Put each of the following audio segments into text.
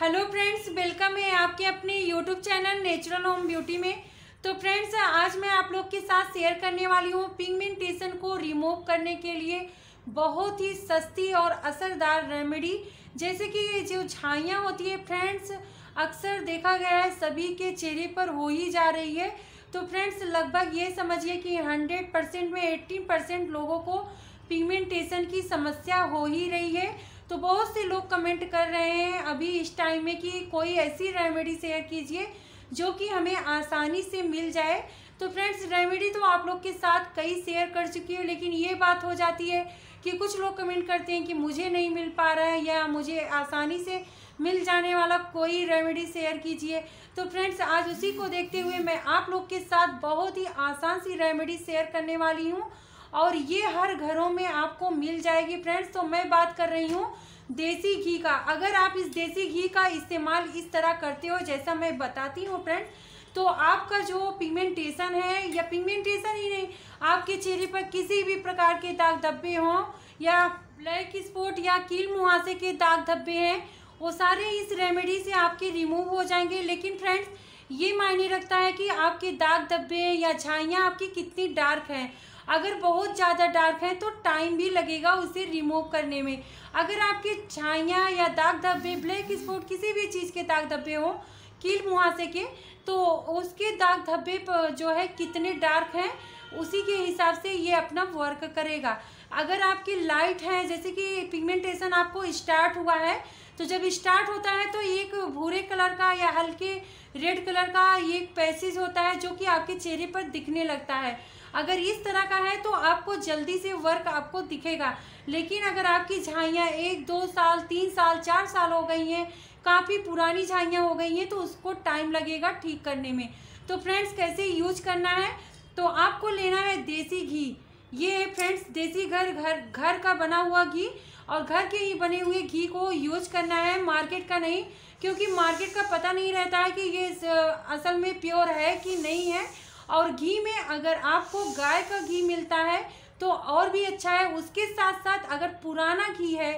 hello friends welcome है आपके अपने YouTube channel natural home beauty में तो फ्रेंड्स आज मैं आप लोग के साथ शेयर करने वाली हूँ पिगमेंटेशन को रिमूव करने के लिए बहुत ही सस्ती और असरदार रेमेडी जैसे कि ये जो छाइयाँ होती है फ्रेंड्स अक्सर देखा गया है सभी के चेहरे पर हो ही जा रही है तो फ्रेंड्स लगभग ये समझिए कि हंड्रेड परसेंट में एट्टी परसेंट लोगों को पिगमेंटेशन की समस्या हो ही रही है तो बहुत से लोग कमेंट कर रहे हैं अभी इस टाइम में कि कोई ऐसी रेमेडी शेयर कीजिए जो कि हमें आसानी से मिल जाए तो फ्रेंड्स रेमेडी तो आप लोग के साथ कई शेयर कर चुकी हूँ लेकिन ये बात हो जाती है कि कुछ लोग कमेंट करते हैं कि मुझे नहीं मिल पा रहा है या मुझे आसानी से मिल जाने वाला कोई रेमेडी शेयर कीजिए तो फ्रेंड्स आज उसी को देखते हुए मैं आप लोग के साथ बहुत ही आसान सी रेमेडी शेयर करने वाली हूँ और ये हर घरों में आपको मिल जाएगी फ्रेंड्स तो मैं बात कर रही हूँ देसी घी का अगर आप इस देसी घी का इस्तेमाल इस तरह करते हो जैसा मैं बताती हूँ फ्रेंड्स तो आपका जो पिगमेंटेशन है या पिगमेंटेशन ही नहीं आपके चेहरे पर किसी भी प्रकार के दाग धब्बे हों या ब्लैक स्पॉट या कील मुहासे के दाग धब्बे हैं वो सारे इस रेमेडी से आपके रिमूव हो जाएंगे लेकिन फ्रेंड्स ये मायने रखता है कि आपके दाग धब्बे या झाइयाँ आपकी कितनी डार्क हैं अगर बहुत ज़्यादा डार्क है तो टाइम भी लगेगा उसे रिमूव करने में अगर आपके छाइयाँ या दाग धब्बे ब्लैक स्पॉट किसी भी चीज़ के दाग धब्बे हों कील मुहासे के तो उसके दाग धब्बे जो है कितने डार्क हैं उसी के हिसाब से ये अपना वर्क करेगा अगर आपकी लाइट है जैसे कि पिगमेंटेशन आपको स्टार्ट हुआ है तो जब स्टार्ट होता है तो एक भूरे कलर का या हल्के रेड कलर का ये पैसेज होता है जो कि आपके चेहरे पर दिखने लगता है अगर इस तरह का है तो आपको जल्दी से वर्क आपको दिखेगा लेकिन अगर आपकी झाइयाँ एक दो साल तीन साल चार साल हो गई हैं काफ़ी पुरानी झाइयाँ हो गई हैं तो उसको टाइम लगेगा ठीक करने में तो फ्रेंड्स कैसे यूज करना है तो आपको लेना है देसी घी ये है फ्रेंड्स देसी घर घर घर का बना हुआ घी और घर के ही बने हुए घी को यूज करना है मार्केट का नहीं क्योंकि मार्केट का पता नहीं रहता है कि ये असल में प्योर है कि नहीं है और घी में अगर आपको गाय का घी मिलता है तो और भी अच्छा है उसके साथ साथ अगर पुराना घी है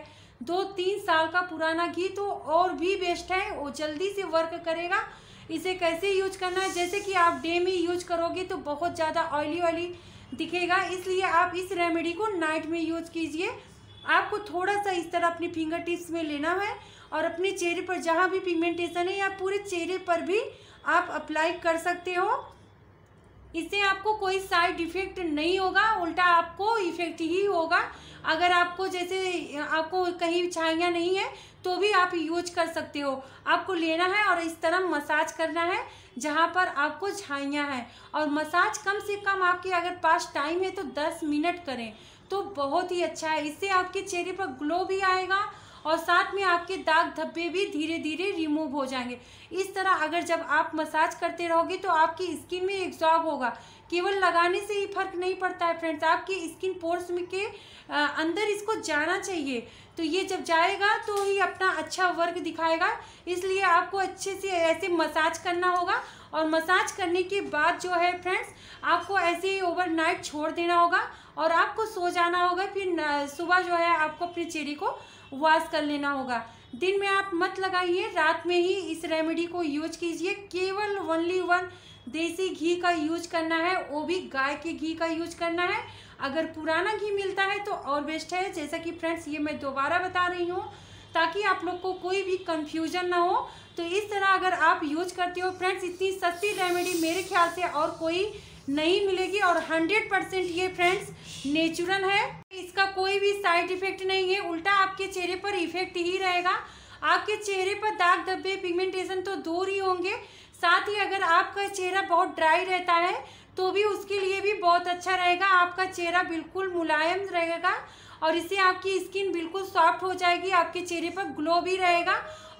दो तीन साल का पुराना घी तो और भी बेस्ट है वो जल्दी से वर्क करेगा इसे कैसे यूज करना है जैसे कि आप डे में यूज करोगे तो बहुत ज़्यादा ऑयली ऑयली दिखेगा इसलिए आप इस रेमेडी को नाइट में यूज कीजिए आपको थोड़ा सा इस तरह अपनी फिंगर टिप्स में लेना है और अपने चेहरे पर जहाँ भी पिगमेंटेशन है या पूरे चेहरे पर भी आप अप्लाई कर सकते हो इससे आपको कोई साइड इफेक्ट नहीं होगा उल्टा आपको इफेक्ट ही होगा अगर आपको जैसे आपको कहीं छाइयाँ नहीं है तो भी आप यूज कर सकते हो आपको लेना है और इस तरह मसाज करना है जहाँ पर आपको छाइयाँ हैं और मसाज कम से कम आपके अगर पास टाइम है तो दस मिनट करें तो बहुत ही अच्छा है इससे आपके चेहरे पर ग्लो भी आएगा और साथ में आपके दाग धब्बे भी धीरे धीरे रिमूव हो जाएंगे इस तरह अगर जब आप मसाज करते रहोगे तो आपकी स्किन में एग्जॉर्ब होगा केवल लगाने से ही फर्क नहीं पड़ता है फ्रेंड्स आपकी स्किन पोर्स में के अंदर इसको जाना चाहिए तो ये जब जाएगा तो ही अपना अच्छा वर्क दिखाएगा इसलिए आपको अच्छे से ऐसे मसाज करना होगा और मसाज करने के बाद जो है फ्रेंड्स आपको ऐसे ही ओवरनाइट छोड़ देना होगा और आपको सो जाना होगा फिर सुबह जो है आपको अपने चेहरे को वॉश कर लेना होगा दिन में आप मत लगाइए रात में ही इस रेमेडी को यूज कीजिए केवल ओनली वन देसी घी का यूज करना है वो भी गाय के घी का यूज करना है अगर पुराना घी मिलता है तो और बेस्ट है जैसा कि फ्रेंड्स ये मैं दोबारा बता रही हूँ ताकि आप लोग को कोई भी कंफ्यूजन ना हो तो इस तरह अगर आप यूज करते हो फ्रेंड्स इतनी सस्ती रेमेडी मेरे ख्याल से और कोई नहीं मिलेगी और हंड्रेड परसेंट ये फ्रेंड्स नेचुरल है इसका कोई भी साइड इफेक्ट नहीं है उल्टा आपके चेहरे पर इफेक्ट ही रहेगा आपके चेहरे पर दाग धब्बे पिगमेंटेशन तो दूर ही होंगे साथ ही अगर आपका चेहरा बहुत ड्राई रहता है तो भी उसके लिए भी बहुत अच्छा रहेगा आपका चेहरा बिल्कुल मुलायम रहेगा और इससे आपकी स्किन बिल्कुल सॉफ्ट हो जाएगी आपके चेहरे पर ग्लो भी रहेगा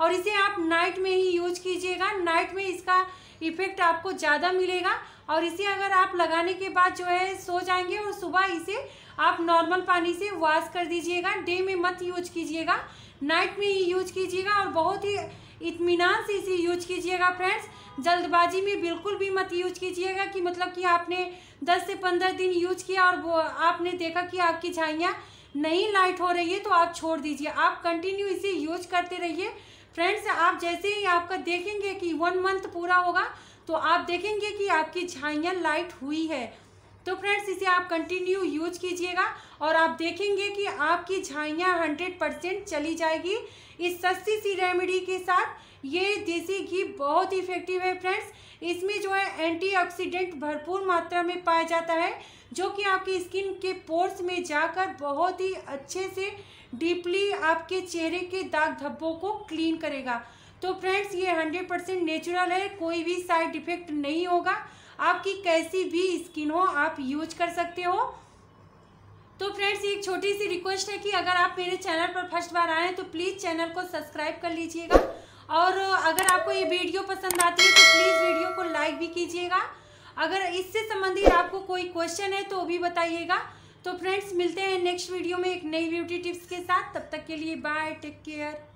और इसे आप नाइट में ही यूज कीजिएगा नाइट में इसका इफ़ेक्ट आपको ज़्यादा मिलेगा और इसे अगर आप लगाने के बाद जो है सो जाएंगे और सुबह इसे आप नॉर्मल पानी से वॉश कर दीजिएगा डे में मत यूज कीजिएगा नाइट में ही यूज कीजिएगा और बहुत ही इतमान से इसे यूज कीजिएगा फ्रेंड्स जल्दबाजी में बिल्कुल भी मत यूज कीजिएगा कि मतलब कि आपने 10 से 15 दिन यूज किया और वो आपने देखा कि आपकी झाइयाँ नहीं लाइट हो रही है तो आप छोड़ दीजिए आप कंटिन्यू इसे यूज करते रहिए फ्रेंड्स आप जैसे ही आपका देखेंगे कि वन मंथ पूरा होगा तो आप देखेंगे कि आपकी झाइया लाइट हुई है तो फ्रेंड्स इसे आप कंटिन्यू यूज कीजिएगा और आप देखेंगे कि आपकी झाइयाँ हंड्रेड परसेंट चली जाएगी इस सस्ती सी रेमेडी के साथ ये देसी घी बहुत ही इफेक्टिव है फ्रेंड्स इसमें जो है एंटीऑक्सीडेंट भरपूर मात्रा में पाया जाता है जो कि आपकी स्किन के पोर्स में जाकर बहुत ही अच्छे से डीपली आपके चेहरे के दाग धब्बों को क्लीन करेगा तो फ्रेंड्स ये हंड्रेड परसेंट नेचुरल है कोई भी साइड इफेक्ट नहीं होगा आपकी कैसी भी स्किन हो आप यूज कर सकते हो तो फ्रेंड्स एक छोटी सी रिक्वेस्ट है कि अगर आप मेरे चैनल पर फर्स्ट बार आए हैं तो प्लीज़ चैनल को सब्सक्राइब कर लीजिएगा और अगर आपको ये वीडियो पसंद आती है तो प्लीज़ वीडियो को लाइक भी कीजिएगा अगर इससे संबंधित आपको कोई क्वेश्चन है तो भी बताइएगा तो फ्रेंड्स मिलते हैं नेक्स्ट वीडियो में एक नई ब्यूटी टिप्स के साथ तब तक के लिए बाय टेक केयर